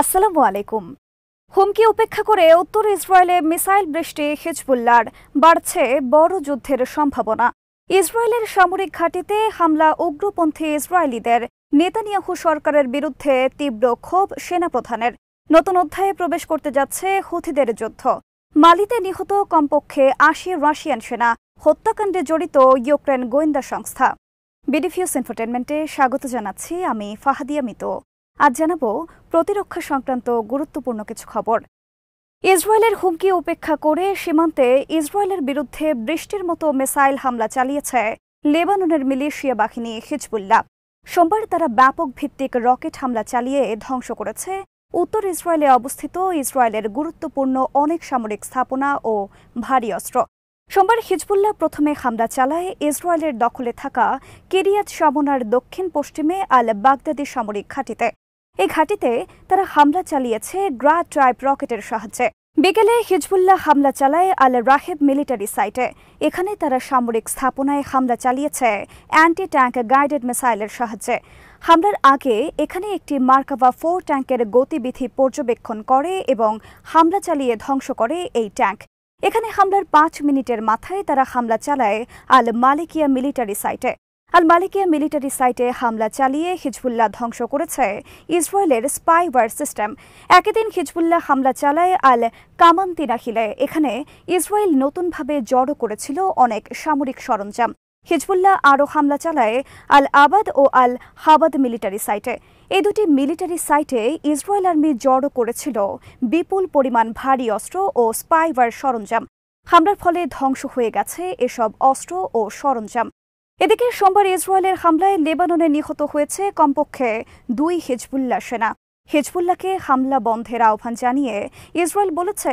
আসসালামু আলাইকুম হুমকি উপেক্ষা করে উত্তর ইসরায়েলে মিসাইল বৃষ্টি হিজবুল্লার বাড়ছে বড় যুদ্ধের সম্ভাবনা ইসরায়েলের সামরিক ঘাঁটিতে হামলা উগ্রপন্থী ইসরায়েলিদের নেতানিয়াহু সরকারের বিরুদ্ধে তীব্র ক্ষোভ সেনাপ্রধানের নতুন অধ্যায়ে প্রবেশ করতে যাচ্ছে হুথিদের যুদ্ধ মালিতে নিহত কমপক্ষে আশি রাশিয়ান সেনা হত্যাকাণ্ডে জড়িত ইউক্রেন গোয়েন্দা সংস্থা বিডিফিউস এন্টারটেনমেন্টে স্বাগত জানাচ্ছি আমি ফাহাদিয়া মিতো আজ জানাবো প্রতিরক্ষা সংক্রান্ত গুরুত্বপূর্ণ কিছু খবর ইসরায়েলের হুমকি উপেক্ষা করে সীমান্তে ইসরায়েলের বিরুদ্ধে বৃষ্টির মতো মিসাইল হামলা চালিয়েছে লেবাননের মিলিশিয়া বাহিনী হিজবুল্লাহ সোমবার তারা ব্যাপক ভিত্তিক রকেট হামলা চালিয়ে ধ্বংস করেছে উত্তর ইসরায়েলে অবস্থিত ইসরায়েলের গুরুত্বপূর্ণ অনেক সামরিক স্থাপনা ও ভারী অস্ত্র সোমবার হিজবুল্লাহ প্রথমে হামলা চালায় ইসরায়েলের দখলে থাকা কেরিয়াত সমনার দক্ষিণ পশ্চিমে আল বাগদাদি সামরিক ঘাঁটিতে এই ঘাঁটিতে তারা হামলা চালিয়েছে গ্রা ট্রাইব রকেটের সাহায্যে বিকেলে হিজবুল্লাহ হামলা চালায় আল রাহেব মিলিটারি সাইটে এখানে তারা সামরিক স্থাপনায় হামলা চালিয়েছে অ্যান্টি ট্যাঙ্ক গাইডেড মিসাইলের সাহায্যে হামলার আগে এখানে একটি মার্কাভা ফোর ট্যাঙ্কের গতিবিধি পর্যবেক্ষণ করে এবং হামলা চালিয়ে ধ্বংস করে এই ট্যাঙ্ক এখানে হামলার পাঁচ মিনিটের মাথায় তারা হামলা চালায় আল মালিকিয়া মিলিটারি সাইটে আল মালিকিয়া মিলিটারি সাইটে হামলা চালিয়ে হিজবুল্লাহ ধ্বংস করেছে ইসরায়েলের স্পাইওয়ার সিস্টেম একই দিন হিজবুল্লাহ হামলা চালায় আল কামান্তিনাহিলে এখানে ইসরায়েল নতুনভাবে জড়ো করেছিল অনেক সামরিক সরঞ্জাম হিজবুল্লাহ আরও হামলা চালায় আল আবাদ ও আল হাবাদ মিলিটারি সাইটে এই দুটি মিলিটারি সাইটে ইসরায়েল আর্মি জড়ো করেছিল বিপুল পরিমাণ ভারী অস্ত্র ও স্পাইওয়ার সরঞ্জাম হামলার ফলে ধ্বংস হয়ে গেছে এসব অস্ত্র ও সরঞ্জাম এদিকে সোমবার ইসরায়েলের হামলায় লেবাননে নিহত হয়েছে কমপক্ষে দুই হিজবুল্লা সেনা হিজবুল্লাকে হামলা বন্ধের আহ্বান জানিয়ে ইসরায়েল বলেছে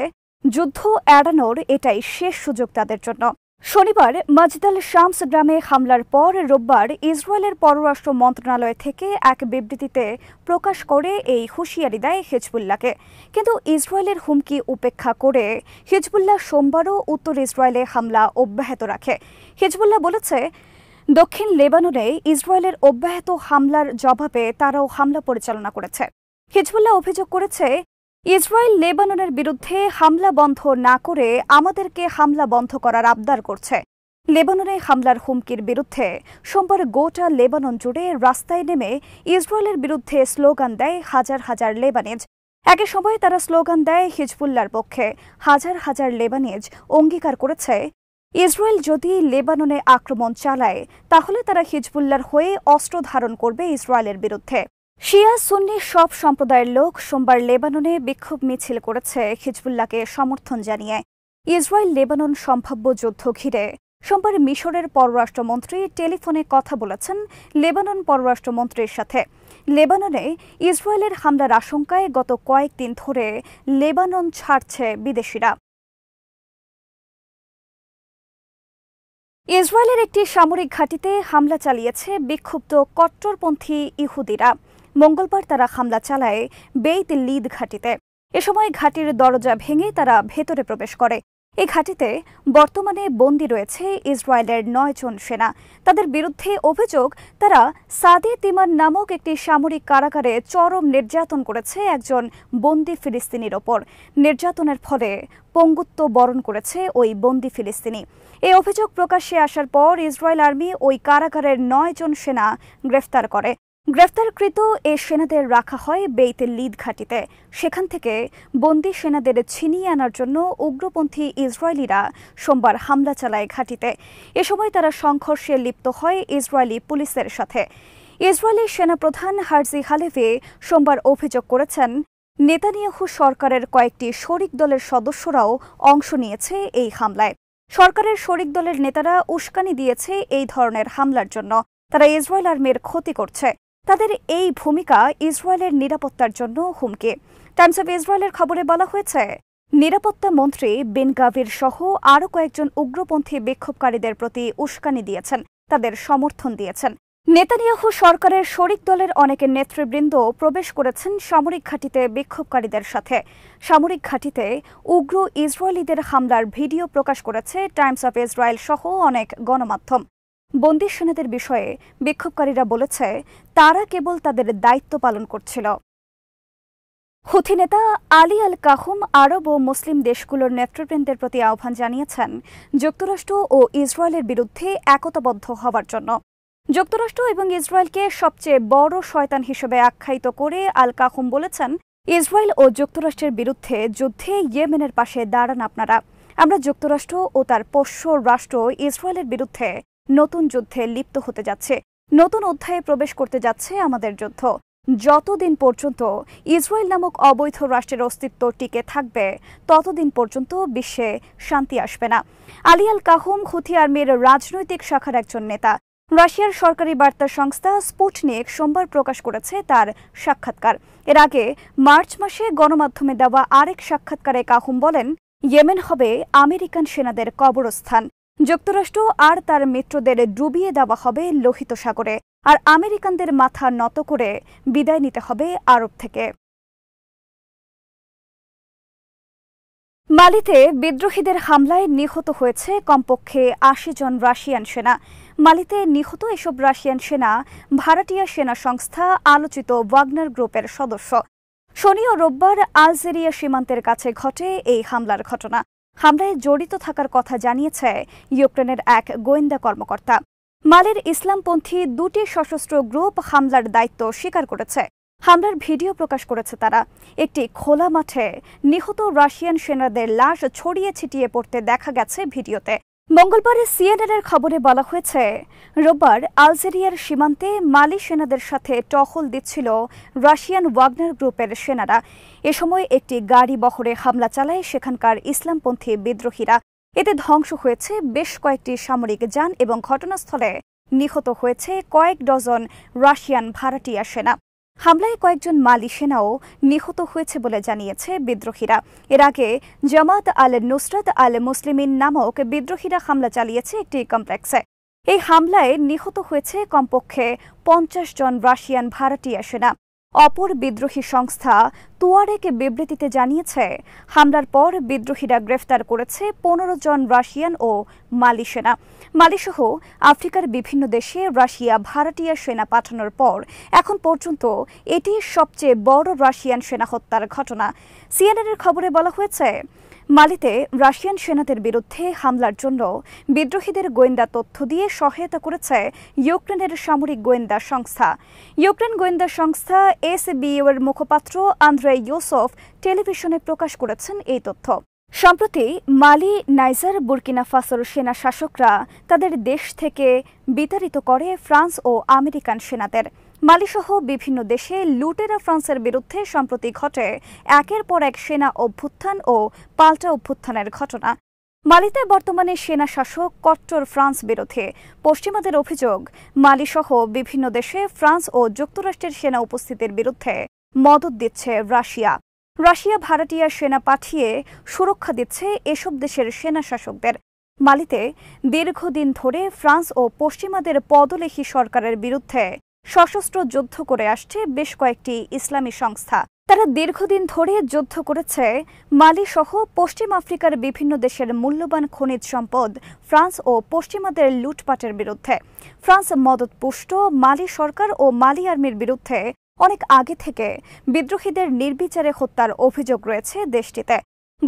যুদ্ধ এড়ানোর এটাই শেষ সুযোগ তাদের জন্য শনিবার মাজদাল শামস গ্রামে হামলার পর রোববার ইসরায়েলের পররাষ্ট্র মন্ত্রণালয় থেকে এক বিবৃতিতে প্রকাশ করে এই হুঁশিয়ারি দেয় হিজবুল্লাকে কিন্তু ইসরায়েলের হুমকি উপেক্ষা করে হিজবুল্লা সোমবারও উত্তর ইসরায়েলে হামলা অব্যাহত রাখে হিজবুল্লা বলেছে দক্ষিণ লেবাননে ইসরায়েলের অব্যাহত হামলার জবাবে তারাও হামলা পরিচালনা করেছে হিজবুল্লাহ অভিযোগ করেছে ইসরায়েল লেবাননের বিরুদ্ধে হামলা বন্ধ না করে আমাদেরকে হামলা বন্ধ করার আবদার করছে লেবাননে হামলার হুমকির বিরুদ্ধে সোমবার গোটা লেবানন জুড়ে রাস্তায় নেমে ইসরায়েলের বিরুদ্ধে স্লোগান দেয় হাজার হাজার লেবানিজ একই সময়ে তারা স্লোগান দেয় হিজবুল্লার পক্ষে হাজার হাজার লেবানিজ অঙ্গীকার করেছে ইসরায়েল যদি লেবাননে আক্রমণ চালায় তাহলে তারা হিজবুল্লার হয়ে অস্ত্র ধারণ করবে ইসরায়েলের বিরুদ্ধে শিয়া সুন্নি সব সম্প্রদায়ের লোক সোমবার লেবাননে বিক্ষোভ মিছিল করেছে হিজবুল্লাহকে সমর্থন জানিয়ে ইসরায়েল লেবানন সম্ভাব্য যুদ্ধ ঘিরে সোমবার মিশরের পররাষ্ট্রমন্ত্রী টেলিফোনে কথা বলেছেন লেবানন পররাষ্ট্রমন্ত্রীর সাথে লেবাননে ইসরায়েলের হামলার আশঙ্কায় গত কয়েকদিন ধরে লেবানন ছাড়ছে বিদেশিরা ইসরায়েলের একটি সামরিক ঘাঁটিতে হামলা চালিয়েছে বিক্ষুব্ধ কট্টরপন্থী ইহুদিরা মঙ্গলবার তারা হামলা চালায় বেইত লিদ ঘাঁটিতে এ সময় ঘাঁটির দরজা ভেঙে তারা ভেতরে প্রবেশ করে এই ঘাঁটিতে বর্তমানে বন্দী রয়েছে ইসরায়েলের নয়জন সেনা তাদের বিরুদ্ধে অভিযোগ তারা সাদে তিমান নামক একটি সামরিক কারাগারে চরম নির্যাতন করেছে একজন বন্দী ফিলিস্তিনির ওপর নির্যাতনের ফলে পঙ্গুত্ব বরণ করেছে ওই বন্দী ফিলিস্তিনি এই অভিযোগ প্রকাশ্যে আসার পর ইসরায়েল আর্মি ওই কারাগারের নয়জন সেনা গ্রেফতার করে গ্রেফতারকৃত এ সেনাদের রাখা হয় বেইতের লিদ ঘাটিতে সেখান থেকে বন্দি সেনাদের ছিনিয়ে আনার জন্য উগ্রপন্থী ইসরায়েলিরা সোমবার হামলা চালায় ঘাটিতে এ সময় তারা সংঘর্ষে লিপ্ত হয় ইসরায়েলি পুলিশের সাথে ইসরায়েলি সেনাপ্রধান হার্জি হালেভি সোমবার অভিযোগ করেছেন নেতানিয়াহু সরকারের কয়েকটি শরিক দলের সদস্যরাও অংশ নিয়েছে এই হামলায় সরকারের শরিক দলের নেতারা উস্কানি দিয়েছে এই ধরনের হামলার জন্য তারা ইসরায়েল আর্মির ক্ষতি করছে তাদের এই ভূমিকা ইসরায়েলের নিরাপত্তার জন্য হুমকি টাইমস অব ইসরায়েলের খবরে বলা হয়েছে নিরাপত্তা মন্ত্রী বেন গাভীর সহ আরও কয়েকজন উগ্রপন্থী বিক্ষোভকারীদের প্রতি উস্কানি দিয়েছেন তাদের সমর্থন দিয়েছেন নেতানিয়াহু সরকারের শরিক দলের অনেকের নেতৃবৃন্দ প্রবেশ করেছেন সামরিক ঘাঁটিতে বিক্ষোভকারীদের সাথে সামরিক ঘাঁটিতে উগ্র ইসরায়েলিদের হামলার ভিডিও প্রকাশ করেছে টাইমস অফ ইসরায়েল সহ অনেক গণমাধ্যম বন্দি সেনাদের বিষয়ে বিক্ষোভকারীরা বলেছে তারা কেবল তাদের দায়িত্ব পালন করছিল হুথি নেতা আলী আল কাহুম আরব ও মুসলিম দেশগুলোর নেতৃবৃন্দের প্রতি আহ্বান জানিয়েছেন যুক্তরাষ্ট্র ও ইসরায়েলের বিরুদ্ধে একতাবদ্ধ হওয়ার জন্য যুক্তরাষ্ট্র এবং ইসরায়েলকে সবচেয়ে বড় শয়তান হিসেবে আখ্যায়িত করে আল কাহুম বলেছেন ইসরায়েল ও যুক্তরাষ্ট্রের বিরুদ্ধে যুদ্ধে ইয়েমেনের পাশে দাঁড়ান আপনারা আমরা যুক্তরাষ্ট্র ও তার পোষ্য রাষ্ট্র ইসরায়েলের বিরুদ্ধে নতুন যুদ্ধে লিপ্ত হতে যাচ্ছে নতুন অধ্যায়ে প্রবেশ করতে যাচ্ছে আমাদের যুদ্ধ যতদিন পর্যন্ত ইসরায়েল নামক অবৈধ রাষ্ট্রের অস্তিত্ব টিকে থাকবে ততদিন পর্যন্ত বিশ্বে শান্তি আসবে না আলিয়াল কাহুম হুথি আর্মির রাজনৈতিক শাখার একজন নেতা রাশিয়ার সরকারি বার্তা সংস্থা স্পুটনিক সোমবার প্রকাশ করেছে তার সাক্ষাৎকার এর আগে মার্চ মাসে গণমাধ্যমে দেওয়া আরেক সাক্ষাৎকারে কাহুম বলেন ইয়েমেন হবে আমেরিকান সেনাদের কবরস্থান যুক্তরাষ্ট্র আর তার মিত্রদের ডুবিয়ে দেওয়া হবে লোহিত সাগরে আর আমেরিকানদের মাথা নত করে বিদায় নিতে হবে আরব থেকে মালিতে বিদ্রোহীদের হামলায় নিহত হয়েছে কমপক্ষে আশি জন রাশিয়ান সেনা মালিতে নিহত এসব রাশিয়ান সেনা ভারতীয় সেনা সংস্থা আলোচিত ওয়াগনার গ্রুপের সদস্য শনি ও রোববার আলজেরিয়া সীমান্তের কাছে ঘটে এই হামলার ঘটনা হামলায় জড়িত থাকার কথা জানিয়েছে ইউক্রেনের এক গোয়েন্দা কর্মকর্তা মালের ইসলামপন্থী দুটি সশস্ত্র গ্রুপ হামলার দায়িত্ব স্বীকার করেছে হামলার ভিডিও প্রকাশ করেছে তারা একটি খোলা মাঠে নিহত রাশিয়ান সেনাদের লাশ ছড়িয়ে ছিটিয়ে পড়তে দেখা গেছে ভিডিওতে মঙ্গলবারে এর খবরে বলা হয়েছে রোববার আলজেরিয়ার সীমান্তে মালি সেনাদের সাথে টহল দিচ্ছিল রাশিয়ান ওয়াগনার গ্রুপের সেনারা এ সময় একটি গাড়ি বহরে হামলা চালায় সেখানকার ইসলামপন্থী বিদ্রোহীরা এতে ধ্বংস হয়েছে বেশ কয়েকটি সামরিক যান এবং ঘটনাস্থলে নিহত হয়েছে কয়েক ডজন রাশিয়ান ভাড়াটিয়া সেনা হামলায় কয়েকজন মালি সেনাও নিহত হয়েছে বলে জানিয়েছে বিদ্রোহীরা এর আগে জামাত আল নুসরাত আল মুসলিমিন নামক বিদ্রোহীরা হামলা চালিয়েছে একটি কমপ্লেক্সে এই হামলায় নিহত হয়েছে কমপক্ষে পঞ্চাশ জন রাশিয়ান ভাড়াটিয়া সেনা অপর বিদ্রোহী সংস্থা তুয়ারেকে বিবৃতিতে জানিয়েছে হামলার পর বিদ্রোহীরা গ্রেফতার করেছে পনেরো জন রাশিয়ান ও মালি সেনা মালিসহ আফ্রিকার বিভিন্ন দেশে রাশিয়া ভারতীয় সেনা পাঠানোর পর এখন পর্যন্ত এটি সবচেয়ে বড় রাশিয়ান সেনা হত্যার ঘটনা সিএনএনের খবরে বলা হয়েছে মালিতে রাশিয়ান সেনাদের বিরুদ্ধে হামলার জন্য বিদ্রোহীদের গোয়েন্দা তথ্য দিয়ে সহায়তা করেছে ইউক্রেনের সামরিক গোয়েন্দা সংস্থা ইউক্রেন গোয়েন্দা সংস্থা এসবিইউ এর মুখপাত্র আন্দ্রে ইউসফ টেলিভিশনে প্রকাশ করেছেন এই তথ্য সম্প্রতি মালি নাইজার বুর্কিনা ফাসোর সেনা শাসকরা তাদের দেশ থেকে বিতাড়িত করে ফ্রান্স ও আমেরিকান সেনাদের মালিসহ বিভিন্ন দেশে লুটেরা ফ্রান্সের বিরুদ্ধে সম্প্রতি ঘটে একের পর এক সেনা অভ্যুত্থান ও পাল্টা অভ্যুত্থানের ঘটনা মালিতে বর্তমানে সেনা শাসক কট্টর ফ্রান্স বিরুদ্ধে পশ্চিমাদের অভিযোগ মালিসহ বিভিন্ন দেশে ফ্রান্স ও যুক্তরাষ্ট্রের সেনা উপস্থিতির বিরুদ্ধে মদত দিচ্ছে রাশিয়া রাশিয়া ভাড়াটিয়া সেনা পাঠিয়ে সুরক্ষা দিচ্ছে এসব দেশের সেনা শাসকদের মালিতে দীর্ঘদিন ধরে ফ্রান্স ও পশ্চিমাদের পদলেখী সরকারের বিরুদ্ধে সশস্ত্র যুদ্ধ করে আসছে বেশ কয়েকটি ইসলামী সংস্থা তারা দীর্ঘদিন ধরে যুদ্ধ করেছে মালি সহ পশ্চিম আফ্রিকার বিভিন্ন দেশের মূল্যবান খনিজ সম্পদ ফ্রান্স ও পশ্চিমাদের লুটপাটের বিরুদ্ধে ফ্রান্স মদতপুষ্ট মালি সরকার ও মালি আর্মির বিরুদ্ধে অনেক আগে থেকে বিদ্রোহীদের নির্বিচারে হত্যার অভিযোগ রয়েছে দেশটিতে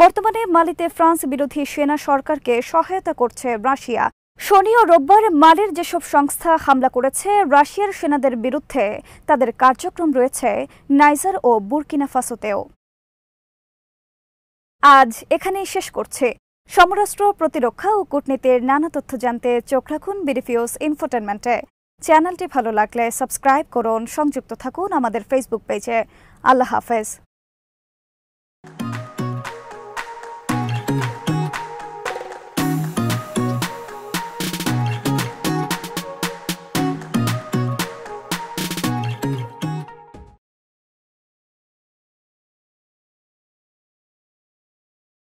বর্তমানে মালিতে ফ্রান্স বিরোধী সেনা সরকারকে সহায়তা করছে রাশিয়া শনি ও রোববার মালির যেসব সংস্থা হামলা করেছে রাশিয়ার সেনাদের বিরুদ্ধে তাদের কার্যক্রম রয়েছে নাইজার ও বুর্কিনা ফাসোতেও আজ এখানেই শেষ করছে সমরাষ্ট্র প্রতিরক্ষা ও কূটনীতির নানা তথ্য জানতে চোখ রাখুন বিডিফিউস ইনফোটেনমেন্টে চ্যানেলটি ভালো লাগলে সাবস্ক্রাইব করুন সংযুক্ত থাকুন আমাদের ফেসবুক পেজে আল্লাহ হাফেজ